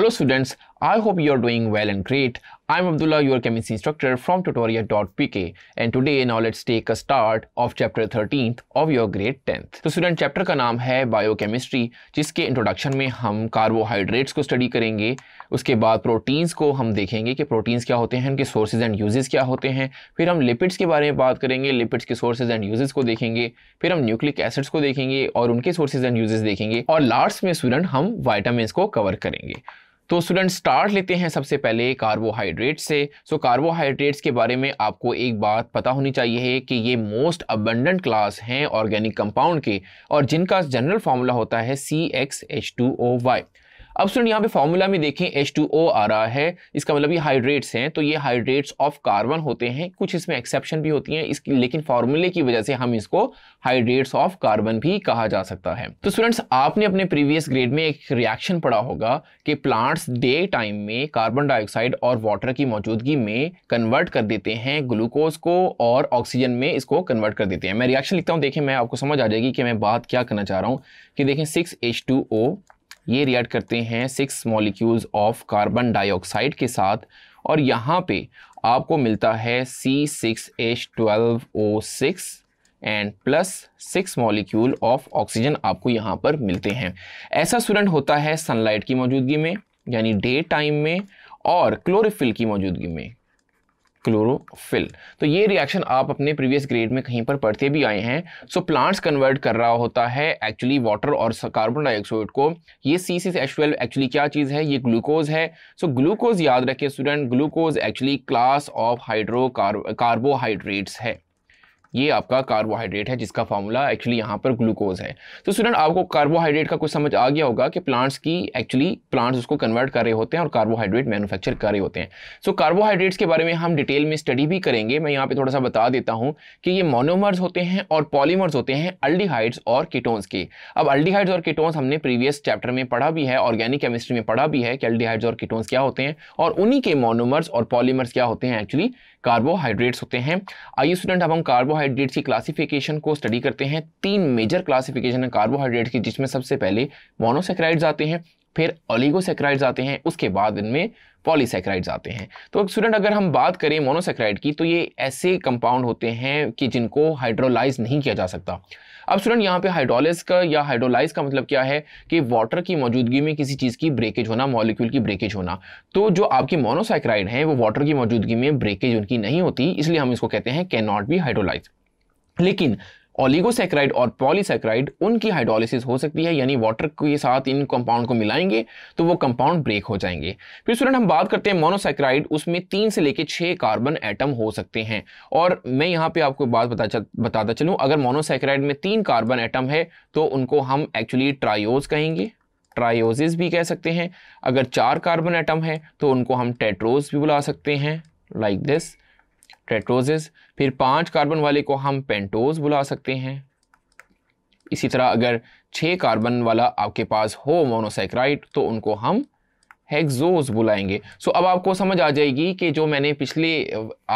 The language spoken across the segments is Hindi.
Hello students Hello students, I hope you are doing well and great. I'm Abdullah, your chemistry instructor from tutorial.pk and today now let's take a start of chapter 13th of your grade tenth तो स्टूडेंट चैप्टर का नाम है बायो केमिस्ट्री जिसके इंट्रोडक्शन में हम कार्बोहाइड्रेट्स को स्टडी करेंगे उसके बाद प्रोटीन्स को हम देखेंगे कि प्रोटीन्स क्या होते हैं उनके सोर्सेज एंड यूजेज क्या होते हैं फिर हम लिपिड्स के बारे में बात करेंगे लिपिड्स के सोर्सेज एंड यूजेज को देखेंगे फिर हम न्यूक्लिक एसिड्स को देखेंगे और उनके सोर्सेज एंड यूजेस देखेंगे और लास्ट में स्टूडेंट हम वाइटामिन को कवर करेंगे तो स्टूडेंट स्टार्ट लेते हैं सबसे पहले कार्बोहाइड्रेट से सो so, कार्बोहाइड्रेट्स के बारे में आपको एक बात पता होनी चाहिए कि ये मोस्ट अबंडेंट क्लास हैं ऑर्गेनिक कंपाउंड के और जिनका जनरल फार्मूला होता है C X H two O Y अब सुन यहाँ पे फॉर्मूला में देखें H2O आ रहा है इसका मतलब ये हाइड्रेट्स हैं तो ये हाइड्रेट्स ऑफ कार्बन होते हैं कुछ इसमें एक्सेप्शन भी होती हैं इसकी लेकिन फॉर्मूले की वजह से हम इसको हाइड्रेट्स ऑफ कार्बन भी कहा जा सकता है तो स्टूडेंट्स आपने अपने प्रीवियस ग्रेड में एक रिएक्शन पढ़ा होगा कि प्लांट्स डे टाइम में कार्बन डाइऑक्साइड और वाटर की मौजूदगी में कन्वर्ट कर देते हैं ग्लूकोज को और ऑक्सीजन में इसको कन्वर्ट कर देते हैं मैं रिएक्शन लिखता हूँ देखें मैं आपको समझ आ जाएगी कि मैं बात क्या करना चाह रहा हूँ कि देखें सिक्स एच टू ओ ये रिएक्ट करते हैं six molecules of carbon dioxide के साथ और यहाँ पे आपको मिलता है C six H twelve O six and plus six molecule of oxygen आपको यहाँ पर मिलते हैं ऐसा स्टूडेंट होता है सनलाइट की मौजूदगी में यानी डे टाइम में और क्लोरोफिल की मौजूदगी में क्लोरोफिल तो ये रिएक्शन आप अपने प्रीवियस ग्रेड में कहीं पर पढ़ते भी आए हैं सो प्लांट्स कन्वर्ट कर रहा होता है एक्चुअली वाटर और कार्बन डाइऑक्साइड को ये C C H twelve actually क्या चीज़ है ये ग्लूकोज है सो so, ग्लूकोज याद रखें student glucose actually class of hydro carbohydrates है ये आपका कार्बोहाइड्रेट है जिसका फॉर्मूला एक्चुअली यहाँ पर ग्लूकोज है तो स्टूडेंट आपको कार्बोहाइड्रेट का कुछ समझ आ गया होगा कि प्लांट्स की एक्चुअली प्लांट्स उसको कन्वर्ट कर रहे होते हैं और कार्बोहाइड्रेट मैन्युफैक्चर कर रहे होते हैं सो so, कार्बोहाइड्रेट्स के बारे में हम डिटेल में स्टडी भी करेंगे मैं यहाँ पर थोड़ा सा बता देता हूँ कि ये मोनोमर्स होते हैं और पॉलीमर्स होते हैं अल्डीहाइड्स और कीटोन्स के अब अल्डीहाइड्स और कीटोन्स हमने प्रीवियस चैप्टर में पढ़ा भी है ऑर्गेनिक केमिस्ट्री में पढ़ा भी है कि अल्डीहाइड्स और कीटोन्स क्या होते हैं और उन्हीं के मोनोमर्स और पॉलीमर्स क्या होते हैं एक्चुअली कार्बोहाइड्रेट्स होते हैं आइए स्टूडेंट अब हम कार्बोहाइड्रेट कार्बोहाइड्रेट्स की क्लासिफिकेशन को स्टडी करते हैं तीन मेजर क्लासिफिकेशन है कार्बोहाइड्रेट्स की जिसमें सबसे पहले मोनोसेक्राइड्स आते हैं फिर ओलिगोसेक्राइड्स आते हैं उसके बाद इनमें पॉलीसेक्राइड्स आते हैं तो स्टूडेंट अगर हम बात करें मोनोसेक्राइड की तो ये ऐसे कंपाउंड होते हैं कि जिनको हाइड्रोलाइज नहीं किया जा सकता अब स्टूडेंट यहाँ पे हाइड्रोलिस का या हाइड्रोलाइज का मतलब क्या है कि वाटर की मौजूदगी में किसी चीज़ की ब्रेकेज होना मॉलिक्यूल की ब्रेकेज होना तो जो आपकी मोनोसाइक्राइड है वो वाटर की मौजूदगी में ब्रेकेज उनकी नहीं होती इसलिए हम इसको कहते हैं कैन नॉट बी हाइड्रोलाइज लेकिन ऑलिगोसेक्राइड और पॉलीसेक्राइड उनकी हाइड्रोलिसिस हो सकती है यानी वाटर के साथ इन कंपाउंड को मिलाएंगे तो वो कंपाउंड ब्रेक हो जाएंगे फिर स्टूडेंट हम बात करते हैं मोनोसेक्राइड उसमें तीन से लेकर छः कार्बन एटम हो सकते हैं और मैं यहाँ पे आपको बात बता चल, बताता चलूँ अगर मोनोसेक्राइड में तीन कार्बन एटम है तो उनको हम एक्चुअली ट्रायोज कहेंगे ट्रायोजिस भी कह सकते हैं अगर चार कार्बन एटम है तो उनको हम टेट्रोज भी बुला सकते हैं लाइक like दिस टेट्रोजेस फिर पांच कार्बन वाले को हम पेंटोज बुला सकते हैं इसी तरह अगर छह कार्बन वाला आपके पास हो मोनोसाइक्राइड तो उनको हम हेक्सोज बुलाएंगे सो अब आपको समझ आ जाएगी कि जो मैंने पिछले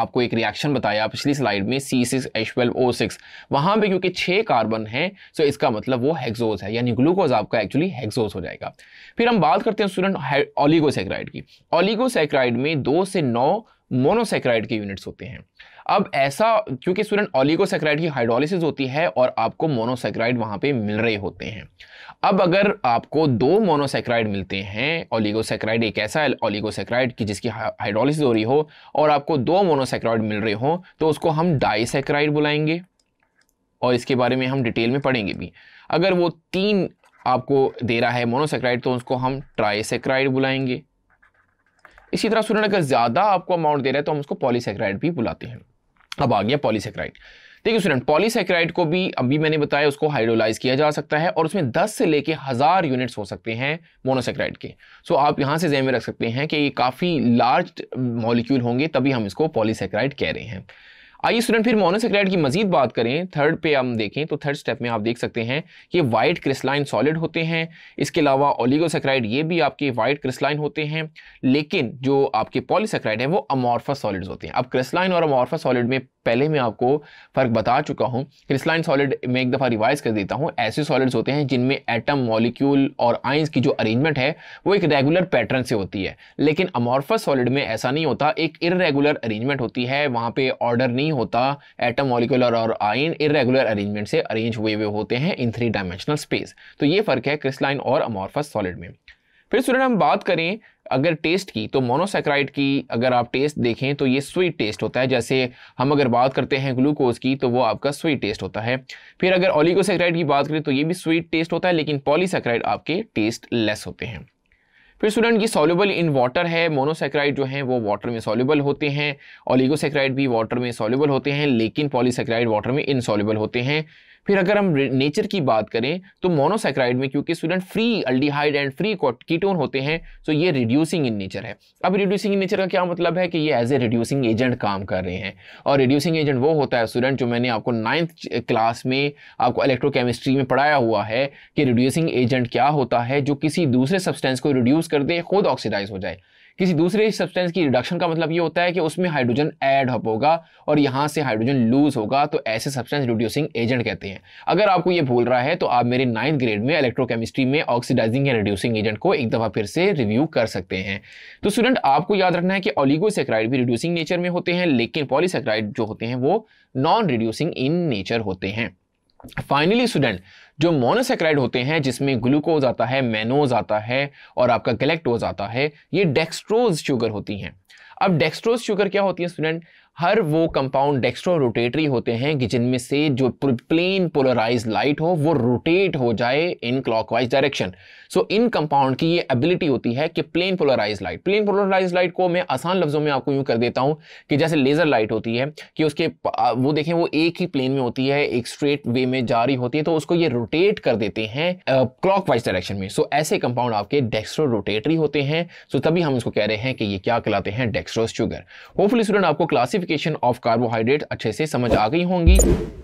आपको एक रिएक्शन बताया पिछली स्लाइड में C six H twelve O six वहाँ पर क्योंकि छः कार्बन हैं सो इसका मतलब वो हेक्सोज है यानी ग्लूकोज आपका एक्चुअली हेक्सोज हो जाएगा फिर हम बात करते हैं स्टूडेंट ऑलिगोसेक्राइड की ऑलिगोसेक्राइड में दो से नौ मोनोसेक्राइड के यूनिट्स होते हैं अब ऐसा क्योंकि स्टूडेंट ऑलिगोसेक्राइड की हाइड्रोलिसिस होती है और आपको मोनोसेक्राइड वहाँ पे मिल रहे होते हैं अब अगर आपको दो मोनोसेक्राइड मिलते हैं ऑलिगोसेक्राइड एक ऐसा ऑलिगोसेक्राइड की जिसकी हाइड्रोलिसिस हो रही हो और आपको दो मोनोसेक्राइड मिल रहे हो तो उसको हम डाइसेक्राइड बुलाएंगे और इसके बारे में हम डिटेल में पढ़ेंगे भी अगर वो तीन आपको दे रहा है मोनोसेक्राइड तो उसको हम ट्राइसेक्राइड बुलाएंगे इसी तरह स्टूडेंट अगर ज़्यादा आपको अमाउंट दे रहे हैं तो हम उसको पॉलीसेक्राइड भी बुलाते हैं अब आ गया पॉलीसेक्राइड देखिए स्टूडेंट पॉलीसेक्राइड को भी अभी मैंने बताया उसको हाइड्रोलाइज किया जा सकता है और उसमें 10 से लेके हज़ार यूनिट्स हो सकते हैं मोनोसेक्राइड के सो so, आप यहाँ से जहन में रख सकते हैं कि ये काफ़ी लार्ज मॉलिक्यूल होंगे तभी हम इसको पॉलीसेक्राइड कह रहे हैं आइए स्टूडेंट फिर मोनोसेक्राइड की मजीद बात करें थर्ड पे हम देखें तो थर्ड स्टेप में आप देख सकते हैं कि वाइट क्रिस्लाइन सॉलिड होते हैं इसके अलावा ओलिगोसेक्राइड ये भी आपके वाइट क्रिस्लाइन होते हैं लेकिन जो आपके पॉलीसेक्राइड हैं वो अमॉर्फस सॉलिड्स होते हैं अब क्रिस्लाइन और अमॉर्फस सॉलिड में पहले मैं आपको फ़र्क बता चुका हूँ क्रिस्टलाइन सॉलिड मैं एक दफ़ा रिवाइज कर देता हूँ ऐसे सॉलिड्स होते हैं जिनमें एटम मॉलिक्यूल और आइंस की जो अरेंजमेंट है वो एक रेगुलर पैटर्न से होती है लेकिन अमॉर्फस सॉलिड में ऐसा नहीं होता एक इरेगुलर अरेंजमेंट होती है वहाँ पे ऑर्डर नहीं होता एटम मॉलिकुलर और आइन इरेगुलर अरेंजमेंट से अरेंज हुए हुए होते हैं इन थ्री डायमेंशनल स्पेस तो ये फ़र्क है क्रिस्टलाइन और अमॉर्फस सॉलिड में फिर स्टूडेंट हम बात करें अगर टेस्ट की तो मोनोसेक्राइड की अगर आप टेस्ट देखें तो ये स्वीट टेस्ट होता है जैसे हम अगर बात करते हैं ग्लूकोज की तो वो आपका स्वीट टेस्ट होता है फिर अगर ऑलिगोसेक्राइड की बात करें तो ये भी स्वीट टेस्ट होता है लेकिन पॉलीसेक्राइड आपके टेस्ट लेस होते हैं फिर स्टूडेंट ये सॉल्यूबल इन वाटर है मोनोसेक्राइड जो है वो वाटर में सॉल्यूबल होते हैं ओलिगोसेक्राइड भी वाटर में सॉल्यूबल होते हैं लेकिन पॉलीसेक्राइड वाटर में इनसॉल्यूबल होते हैं फिर अगर हम नेचर की बात करें तो मोनोसेक्राइड में क्योंकि student free aldehyde and free ketone होते हैं तो ये रिड्यूसिंग इन नेचर है अब रिड्यूसिंग इन नेचर का क्या मतलब है कि ये एज ए रिड्यूसिंग एजेंट काम कर रहे हैं और रिड्यूसिंग एजेंट वो होता है स्टूडेंट जो मैंने आपको नाइन्थ क्लास में आपको इलेक्ट्रोकेमिस्ट्री में पढ़ाया हुआ है कि रिड्यूसिंग एजेंट क्या होता है जो किसी दूसरे सब्सटेंस को रिड्यूस कर दे खुद ऑक्सीडाइज हो जाए किसी दूसरे सब्सटेंस की रिडक्शन का मतलब ये होता है कि उसमें हाइड्रोजन ऐड अप होगा और यहाँ से हाइड्रोजन लूज होगा तो ऐसे सब्सटेंस रिड्यूसिंग एजेंट कहते हैं अगर आपको ये भूल रहा है तो आप मेरे नाइन्थ ग्रेड में इलेक्ट्रोकेमिस्ट्री में ऑक्सीडाइजिंग या रिड्यूसिंग एजेंट को एक दफ़ा फिर से रिव्यू कर सकते हैं तो स्टूडेंट आपको याद रखना है कि ऑलिगोसेक्राइड भी रिड्यूसिंग नेचर में होते हैं लेकिन पॉलीसेक्राइड जो होते हैं वो नॉन रिड्यूसिंग इन नेचर होते हैं फाइनली स्टूडेंट जो मोनोसेक्राइड होते हैं जिसमें ग्लूकोज आता है मैनोज आता है और आपका गलेक्टोज आता है ये डेक्स्ट्रोज शुगर होती हैं अब डेक्स्ट्रोज शुगर क्या होती है स्टूडेंट हर वो कंपाउंड डेक्स्ट्रो रोटेटरी होते हैं कि जिनमें से जो प्लेन पोलराइज लाइट हो वो रोटेट हो जाए इन क्लॉकवाइज डायरेक्शन सो इन कंपाउंड की ये एबिलिटी होती है कि plane polarise light plane polarise light को मैं आसान लफ्जों में आपको यूं कर देता हूं कि जैसे लेजर लाइट होती है कि उसके वो देखें वो एक ही प्लेन में होती है एक स्ट्रेट वे में जा रही होती है तो उसको ये रोटेट कर देते हैं क्लॉक वाइज डायरेक्शन में सो so, ऐसे कंपाउंड आपके डेक्स्ट्रो रोटेटरी होते हैं सो so, तभी हम इसको कह रहे हैं कि ये क्या कहलाते हैं डेक्स्ट्रो शुगर होपफुली स्टूडेंट आपको क्लासिफिक क्लासिफिकेशन ऑफ कार्बोहाइड्रेट अच्छे से समझ आ गई होंगी